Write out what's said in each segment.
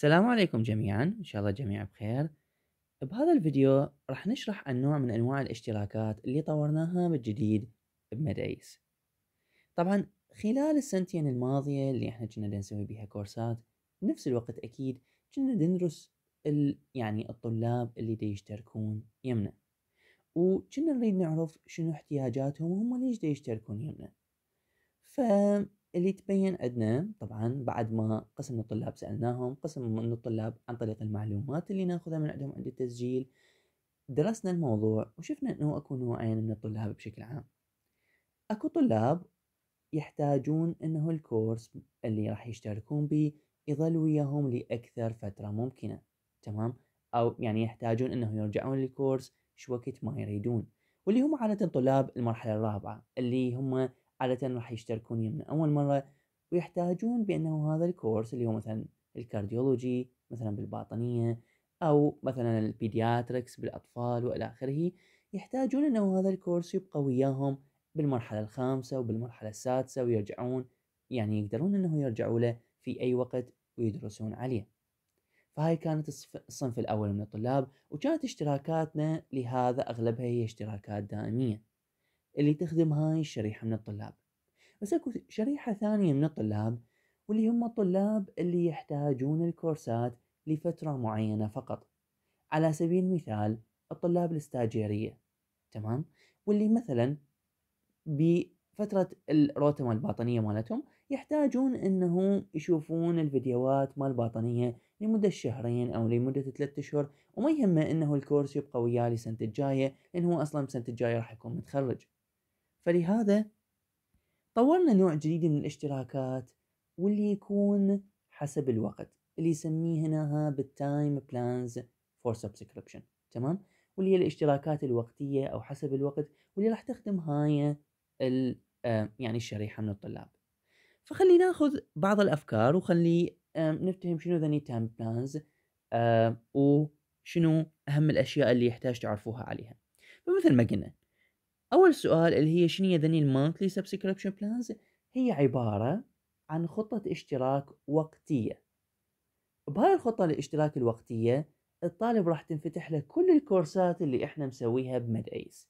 السلام عليكم جميعا ان شاء الله جميع بخير بهذا الفيديو راح نشرح عن نوع من انواع الاشتراكات اللي طورناها بالجديد بمدايس طبعا خلال السنتين الماضية اللي احنا كنا نسوي بها كورسات بنفس الوقت اكيد كنا ندرس يعني الطلاب اللي دي يشتركون يمنا وكنا نريد نعرف شنو احتياجاتهم وهم ليش دي يشتركون يمنا ف اللي تبين عندنا طبعا بعد ما قسم الطلاب سألناهم قسم من الطلاب عن طريق المعلومات اللي ناخذها من عندهم عند التسجيل درسنا الموضوع وشفنا انه اكو نوعين من الطلاب بشكل عام اكو طلاب يحتاجون انه الكورس اللي راح يشتركون به يظل وياهم لاكثر فتره ممكنه تمام او يعني يحتاجون انه يرجعون للكورس شو وقت ما يريدون واللي هم عاده طلاب المرحله الرابعه اللي هم عادة راح يشتركون يمنا من أول مرة ويحتاجون بأنه هذا الكورس اللي هو مثلا الكارديولوجي مثلا بالباطنية أو مثلا البيدياتريكس بالأطفال وإلى آخره يحتاجون أنه هذا الكورس يبقى وياهم بالمرحلة الخامسة وبالمرحلة السادسة ويرجعون يعني يقدرون أنه يرجعوا له في أي وقت ويدرسون عليه فهاي كانت الصنف الأول من الطلاب وكانت اشتراكاتنا لهذا أغلبها هي اشتراكات دائمية اللي تخدم هاي الشريحة من الطلاب بس اكو شريحة ثانية من الطلاب واللي هم الطلاب اللي يحتاجون الكورسات لفترة معينة فقط على سبيل المثال الطلاب الاستاجيرية تمام واللي مثلا بفترة الروتة مال الباطنية مالتهم يحتاجون انهم يشوفون الفيديوهات مال الباطنية لمدة شهرين او لمدة ثلاثة اشهر وما يهمه انه الكورس يبقى وياه لسنة الجاية لان هو اصلا بسنة الجاية راح يكون متخرج فلهذا طورنا نوع جديد من الاشتراكات واللي يكون حسب الوقت اللي يسميه هنا بالتايم بلانز فور سبسكريبشن تمام واللي هي الاشتراكات الوقتيه او حسب الوقت واللي راح تخدم هاي آه، يعني الشريحه من الطلاب فخلي ناخذ بعض الافكار وخلي آه، نفتهم شنو ذني تايم آه، بلانز وشنو اهم الاشياء اللي يحتاج تعرفوها عليها فمثل ما قلنا اول سؤال اللي هي شنو هي ذني المانثلي سبسكريبشن بلانز هي عباره عن خطه اشتراك وقتيه بهاي الخطه الاشتراك الوقتيه الطالب راح تنفتح له كل الكورسات اللي احنا مسويها بمد ايس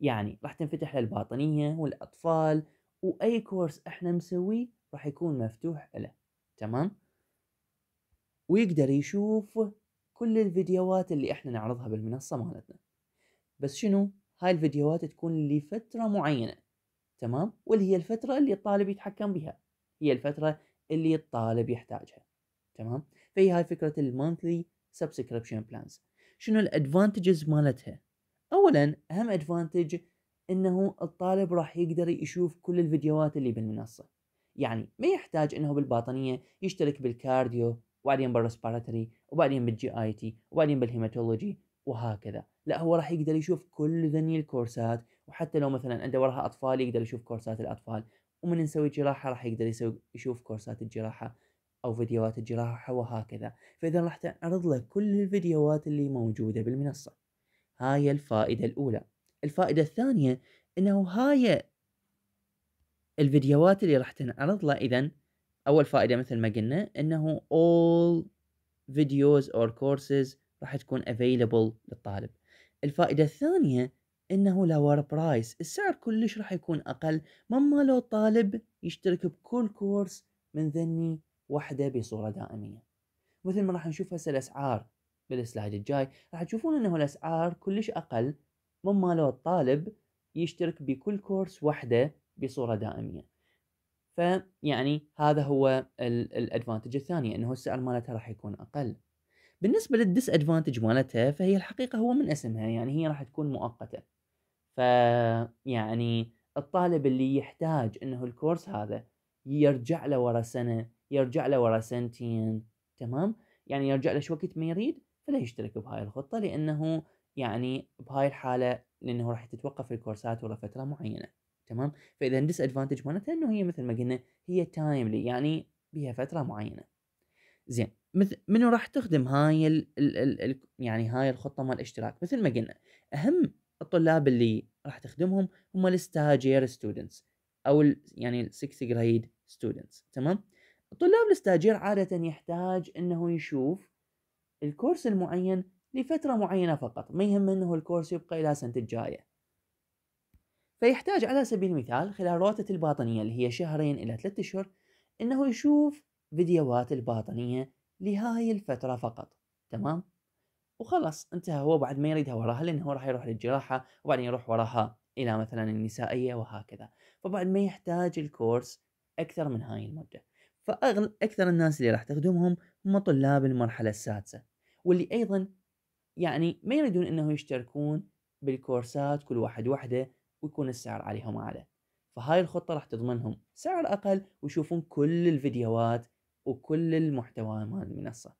يعني راح تنفتح له الباطنيه والاطفال واي كورس احنا مسويه راح يكون مفتوح له تمام ويقدر يشوف كل الفيديوهات اللي احنا نعرضها بالمنصه مالتنا بس شنو هاي الفيديوهات تكون لفترة معينة تمام واللي هي الفترة اللي الطالب يتحكم بها هي الفترة اللي الطالب يحتاجها تمام فهي هاي فكرة المونثلي سبسكريبشن بلانز شنو الادفانتجز مالتها اولا اهم ادفانتج انه الطالب راح يقدر يشوف كل الفيديوهات اللي بالمنصه يعني ما يحتاج انه بالباطنيه يشترك بالكارديو وبعدين بالرسبيراتوري وبعدين بالجي اي تي وبعدين بالهيماتولوجي وهكذا لا هو راح يقدر يشوف كل ذني الكورسات وحتى لو مثلا عنده وراها اطفال يقدر يشوف كورسات الاطفال ومن نسوي جراحه راح يقدر يسوي يشوف كورسات الجراحه او فيديوهات الجراحه وهكذا فاذا راح تعرض له كل الفيديوهات اللي موجوده بالمنصه هاي الفائده الاولى الفائده الثانيه انه هاي الفيديوهات اللي راح تنعرض له اذا اول فائده مثل ما قلنا انه all videos or courses راح تكون available للطالب الفائدة الثانية انه لور برايس السعر كلش راح يكون اقل مما لو طالب يشترك بكل كورس من ذني واحدة بصوره دائميه مثل ما راح نشوف هسه الاسعار بالسلايد الجاي راح تشوفون انه الاسعار كلش اقل مما لو الطالب يشترك بكل كورس واحدة بصوره دائميه فيعني هذا هو الادفانتج الثاني انه السعر مالتها راح يكون اقل بالنسبه للديس ادفانتج مالتها فهي الحقيقه هو من اسمها يعني هي راح تكون مؤقته ف يعني الطالب اللي يحتاج انه الكورس هذا يرجع له ورا سنه يرجع له ورا سنتين تمام يعني يرجع له وقت ما يريد فلا يشترك بهاي الخطه لانه يعني بهاي الحاله لانه راح تتوقف الكورسات ورا فتره معينه تمام فاذا الديس ادفانتج مالتها انه هي مثل ما قلنا هي تايملي يعني بها فتره معينه زين مثل منو راح تخدم هاي الـ الـ الـ الـ يعني هاي الخطه مال الاشتراك مثل ما قلنا اهم الطلاب اللي راح تخدمهم هم الستاجير ستودنتس او الـ يعني السكس جريد ستودنتس تمام الطلاب الاستاجير عاده يحتاج انه يشوف الكورس المعين لفتره معينه فقط ما يهم انه الكورس يبقى الى سنه الجايه فيحتاج على سبيل المثال خلال روتة الباطنية اللي هي شهرين إلى ثلاثة أشهر إنه يشوف فيديوهات الباطنية لهاي الفترة فقط تمام وخلص انتهى هو بعد ما يريدها وراها لأنه هو راح يروح للجراحة وبعدين يروح وراها إلى مثلا النسائية وهكذا فبعد ما يحتاج الكورس أكثر من هاي المدة فأغل أكثر الناس اللي راح تخدمهم هم طلاب المرحلة السادسة واللي أيضا يعني ما يريدون أنه يشتركون بالكورسات كل واحد وحده ويكون السعر عليهم أعلى فهاي الخطة راح تضمنهم سعر أقل ويشوفون كل الفيديوهات وكل المحتوى مال المنصه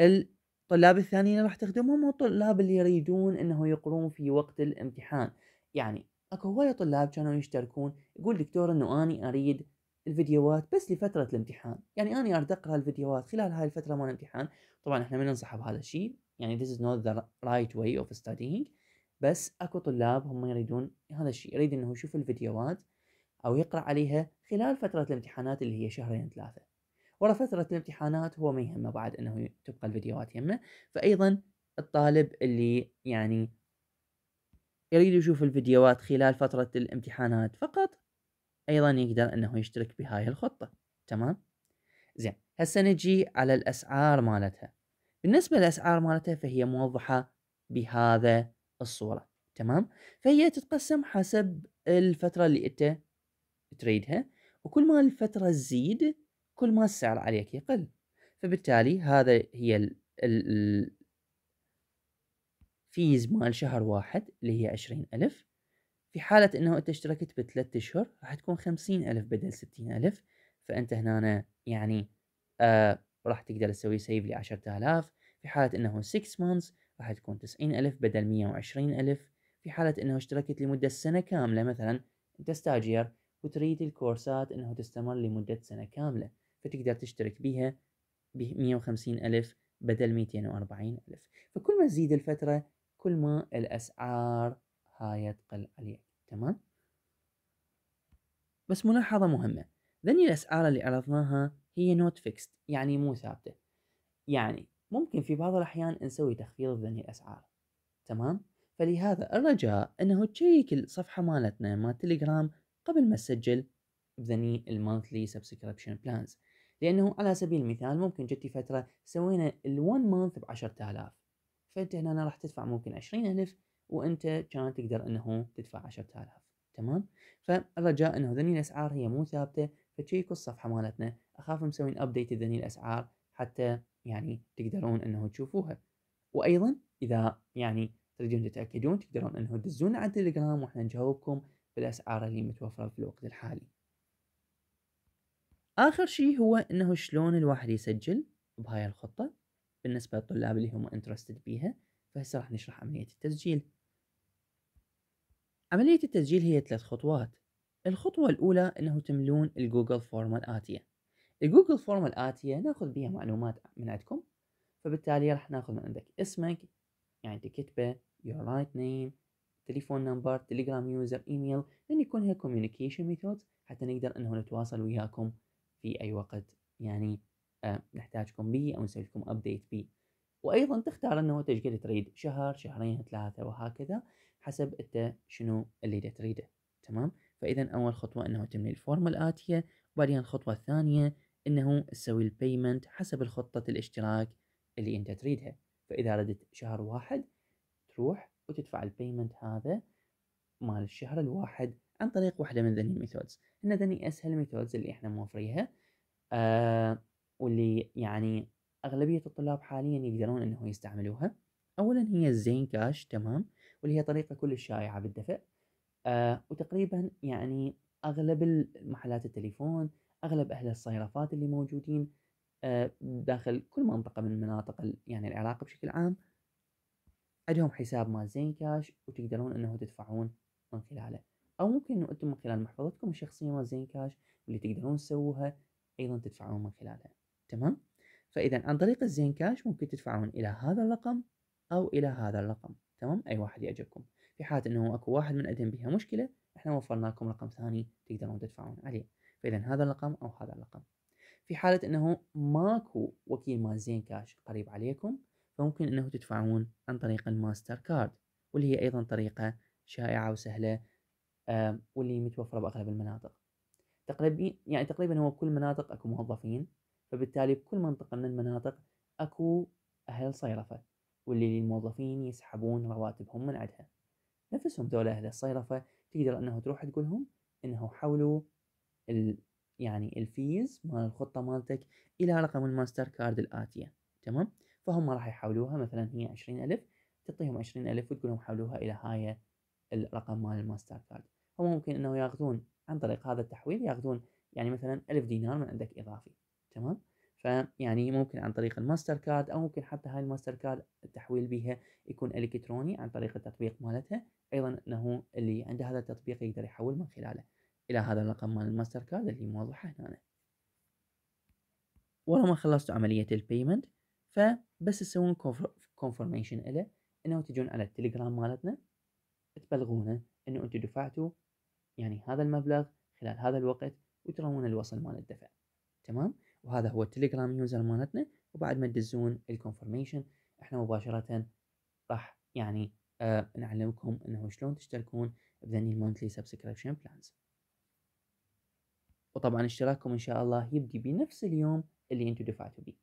الطلاب الثانيين راح تخدمهم هو الطلاب اللي يريدون انه يقرون في وقت الامتحان يعني اكو هواية طلاب كانوا يشتركون يقول دكتور انه اني اريد الفيديوهات بس لفترة الامتحان يعني اني اريد اقرا الفيديوهات خلال هاي الفترة مال الامتحان طبعا احنا ما ننصح بهذا الشيء يعني this is not the right way of studying بس اكو طلاب هم يريدون هذا الشيء يريد انه يشوف الفيديوهات او يقرا عليها خلال فترة الامتحانات اللي هي شهرين ثلاثة ورا فترة الامتحانات هو ما يهمه بعد انه تبقى الفيديوهات يمه فايضا الطالب اللي يعني يريد يشوف الفيديوهات خلال فترة الامتحانات فقط ايضا يقدر انه يشترك بهاي الخطة تمام زين هسه نجي على الاسعار مالتها بالنسبة للاسعار مالتها فهي موضحة بهذا الصورة تمام فهي تتقسم حسب الفترة اللي انت تريدها وكل ما الفترة تزيد كل ما السعر عليك يقل فبالتالي هذا هي ال ال فيز مال شهر واحد اللي هي عشرين ألف في حالة أنه أنت اشتركت بثلاث أشهر راح تكون خمسين ألف بدل ستين ألف فأنت هنا يعني آه راح تقدر تسوي سيف لعشرة آلاف في حالة أنه 6 مانس راح تكون تسعين ألف بدل مية وعشرين ألف في حالة أنه اشتركت لمدة سنة كاملة مثلا أنت استاجير وتريد الكورسات أنه تستمر لمدة سنة كاملة فتقدر تشترك بها ب 150 ألف بدل 240 ألف فكل ما تزيد الفترة كل ما الأسعار هاي تقل عليك تمام بس ملاحظة مهمة ذني الأسعار اللي عرضناها هي نوت فيكست يعني مو ثابتة يعني ممكن في بعض الأحيان نسوي تخفيض ذني الأسعار تمام فلهذا الرجاء أنه تشيك الصفحة مالتنا مال تليجرام قبل ما تسجل بذني المونثلي سبسكريبشن بلانز لانه على سبيل المثال ممكن جتي فتره سوينا ال1 مانث ب 10000 فانت هنا راح تدفع ممكن 20000 وانت كان تقدر انه تدفع 10000 تمام فالرجاء انه ذني الاسعار هي مو ثابته فتشيكوا الصفحه مالتنا اخاف مسوين ابديت ذني الاسعار حتى يعني تقدرون انه تشوفوها وايضا اذا يعني تريدون تتاكدون تقدرون انه تدزون على التليجرام واحنا نجاوبكم بالاسعار اللي متوفره في الوقت الحالي اخر شيء هو انه شلون الواحد يسجل بهاي الخطه بالنسبه للطلاب اللي هم انترستد بيها فهسه راح نشرح عمليه التسجيل عمليه التسجيل هي ثلاث خطوات الخطوه الاولى انه تملون الجوجل فورم الاتيه الجوجل فورم الاتيه ناخذ بها معلومات من عندكم فبالتالي راح ناخذ من عندك اسمك يعني تكتبه your right name تليفون نمبر تليجرام يوزر ايميل لان يكون هي كوميونيكيشن methods حتى نقدر انه نتواصل وياكم في اي وقت يعني آه، نحتاجكم به او نسوي لكم ابديت به وايضا تختار انه تشغيل تريد شهر شهرين ثلاثه وهكذا حسب انت شنو اللي تريده تمام فاذا اول خطوه انه تملي الفورم الاتيه وبعدين الخطوه الثانيه انه تسوي البيمنت حسب الخطه الاشتراك اللي انت تريدها فاذا ردت شهر واحد تروح وتدفع البيمنت هذا مال الشهر الواحد عن طريق واحدة من ذني الميثودز هنا ذني أسهل الميثودز اللي إحنا موفريها آه واللي يعني أغلبية الطلاب حاليا يقدرون أنه يستعملوها أولا هي الزين كاش تمام واللي هي طريقة كل شائعة بالدفع آه وتقريبا يعني أغلب محلات التليفون أغلب أهل الصيرفات اللي موجودين آه داخل كل منطقة من مناطق يعني العراق بشكل عام عندهم حساب مال زين كاش وتقدرون أنه تدفعون من خلاله او ممكن انه انتم من خلال محفظتكم الشخصيه مال زين كاش اللي تقدرون تسووها ايضا تدفعون من خلالها تمام فاذا عن طريق الزين كاش ممكن تدفعون الى هذا الرقم او الى هذا الرقم تمام اي واحد يعجبكم في حاله انه اكو واحد من ادهم بها مشكله احنا وفرنا لكم رقم ثاني تقدرون تدفعون عليه فاذا هذا الرقم او هذا الرقم في حاله انه ماكو وكيل مال زين كاش قريب عليكم فممكن انه تدفعون عن طريق الماستر كارد واللي هي ايضا طريقه شائعه وسهله واللي متوفرة بأغلب المناطق تقريبا يعني تقريبا هو كل مناطق أكو موظفين فبالتالي بكل منطقة من المناطق أكو أهل صيرفة واللي الموظفين يسحبون رواتبهم من عندها نفسهم دول أهل الصيرفة تقدر أنه تروح تقولهم أنه حولوا ال يعني الفيز مال الخطة مالتك إلى رقم الماستر كارد الآتية تمام فهم راح يحولوها مثلا هي عشرين ألف تعطيهم عشرين ألف وتقول لهم حولوها إلى هاي الرقم مال الماستر كارد فممكن انه ياخذون عن طريق هذا التحويل ياخذون يعني مثلا 1000 دينار من عندك اضافي تمام فيعني ممكن عن طريق الماستر كارد او ممكن حتى هاي الماستر كارد التحويل بها يكون الكتروني عن طريق التطبيق مالتها ايضا انه اللي عنده هذا التطبيق يقدر يحول من خلاله الى هذا الرقم مال الماستر كارد اللي موضحه هنا ورا ما خلصتوا عملية البيمنت فبس تسوون كونفرميشن له انه تجون على التليجرام مالتنا تبلغونه انه انتم دفعتوا يعني هذا المبلغ خلال هذا الوقت وترون الوصل مال الدفع تمام وهذا هو التليجرام يوزر مالتنا وبعد ما تدزون الكونفرميشن احنا مباشره راح يعني آه نعلمكم انه شلون تشتركون بذني المونثلي سبسكريبشن بلانز وطبعا اشتراككم ان شاء الله يبدي بنفس اليوم اللي انتم دفعتوا به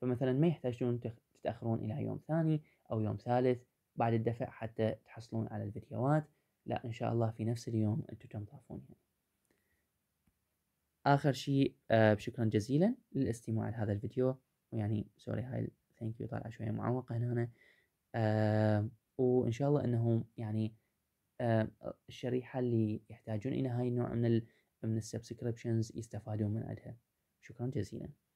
فمثلا ما يحتاجون تتاخرون الى يوم ثاني او يوم ثالث بعد الدفع حتى تحصلون على الفيديوهات لا ان شاء الله في نفس اليوم انتم تنضافون يعني. اخر شيء آه شكرا جزيلا للاستماع لهذا الفيديو ويعني سوري هاي ثانك يو طالعه شويه معوقه هنا آه وان شاء الله انهم يعني آه الشريحه اللي يحتاجون الى هاي النوع من الـ من السبسكريبشنز يستفادون من عندها شكرا جزيلا